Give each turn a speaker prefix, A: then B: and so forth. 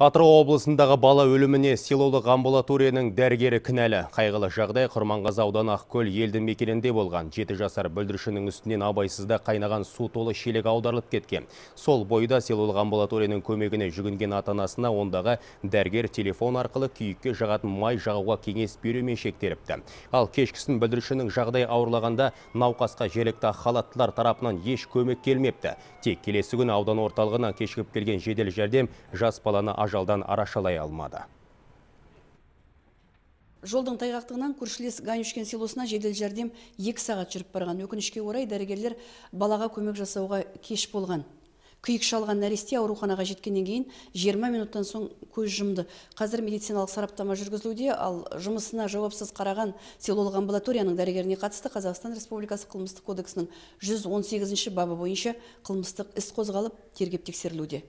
A: Атырау облысындағы бала өліміне селолық амбулаторияның дәргері кінәлі. Қайғылы жағдай Құрманғазы аудан Ақкөл елді мекенінде болған. Жеті жасар бүлдіршінің үстінен абайсызда қайнаған су толы шелек аударылып кеткен. Сол бойда селолық амбулаторияның көмегіне жүгінген атанасына ондағы дәргер телефон арқылы күйікке жағатын май жағуға кеңес берумен шектеліпті. Ал кешкісін бүлдіршінің жағдай ауырлағанда науқасқа жергілікті халаттылар тарапынан еш көмек келмепті. Тек келесі күні аудан орталығына кешігіп келген жедел жәрдем жас баланы ажалдан арашалай алмады
B: жолдың тайғақтығынан көршілес ганюшкин селосына жедел жәрдем екі сағат жүріп барған өкінішке орай дәрігерлер балаға көмек жасауға кеш болған күйік шалған нәресте ауруханаға жеткеннен кейін 20 минуттан соң көз жұмды қазір медициналық сараптама жүргізілуде ал жұмысына жауапсыз қараған селолық амбулаторияның дәрігеріне қатысты қазақстан республикасы қылмыстық кодексінің 118 бабы бойынша қылмыстық іс қозғалып тергеп тексерілуде